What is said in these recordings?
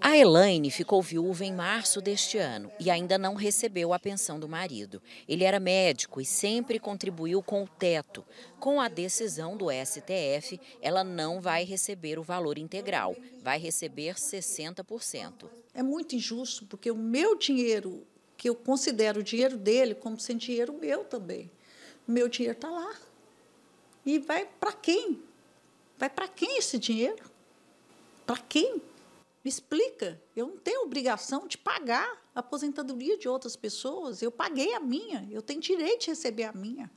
A Elaine ficou viúva em março deste ano e ainda não recebeu a pensão do marido. Ele era médico e sempre contribuiu com o teto. Com a decisão do STF, ela não vai receber o valor integral, vai receber 60%. É muito injusto, porque o meu dinheiro, que eu considero o dinheiro dele, como sendo dinheiro meu também, o meu dinheiro está lá. E vai para quem? Vai para quem esse dinheiro? Para quem? Me explica, eu não tenho obrigação de pagar a aposentadoria de outras pessoas, eu paguei a minha, eu tenho direito de receber a minha.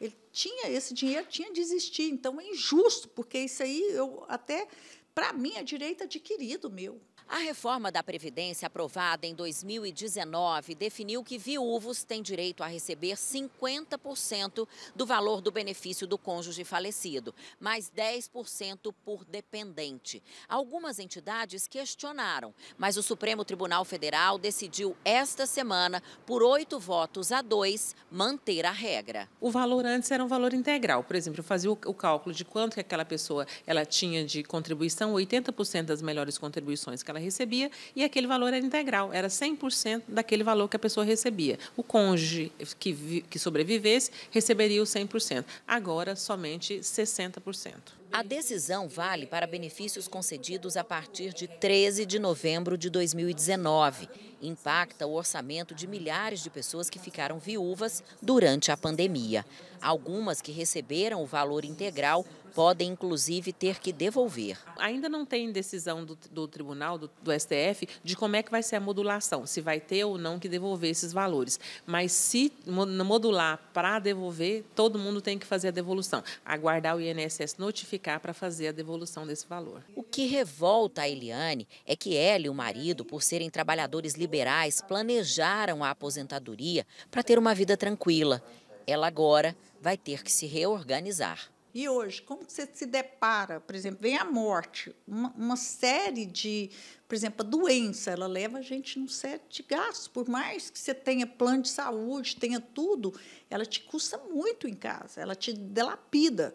Ele tinha esse dinheiro tinha de existir, então é injusto, porque isso aí eu até para mim, é direito adquirido meu. A reforma da Previdência, aprovada em 2019, definiu que viúvos têm direito a receber 50% do valor do benefício do cônjuge falecido, mais 10% por dependente. Algumas entidades questionaram, mas o Supremo Tribunal Federal decidiu esta semana, por oito votos a dois, manter a regra. O valor antes era um valor integral. Por exemplo, eu fazia o cálculo de quanto que aquela pessoa ela tinha de contribuição são 80% das melhores contribuições que ela recebia, e aquele valor era integral, era 100% daquele valor que a pessoa recebia. O cônjuge que, que sobrevivesse receberia o 100%. Agora, somente 60%. A decisão vale para benefícios concedidos a partir de 13 de novembro de 2019. Impacta o orçamento de milhares de pessoas que ficaram viúvas durante a pandemia. Algumas que receberam o valor integral podem, inclusive, ter que devolver. Ainda não tem decisão do, do tribunal, do, do, STF, de como é que vai ser a modulação, se vai ter ou não que devolver esses valores. Mas se modular para devolver, todo mundo tem que fazer a devolução. Aguardar o INSS notificar para fazer a devolução desse valor. O que revolta a Eliane é que ela e o marido, por serem trabalhadores liberais, planejaram a aposentadoria para ter uma vida tranquila. Ela agora vai ter que se reorganizar. E hoje, como você se depara, por exemplo, vem a morte, uma, uma, série de, por exemplo, a doença, ela leva a gente num certo de gastos. Por mais que você tenha plano de saúde, tenha tudo, ela te custa muito em casa, ela te delapida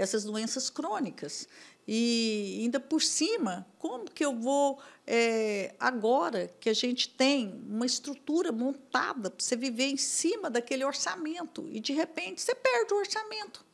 essas doenças crônicas. E ainda por cima, como que eu vou, é, agora que a gente tem uma estrutura montada para você viver em cima daquele orçamento, e de repente você perde o orçamento.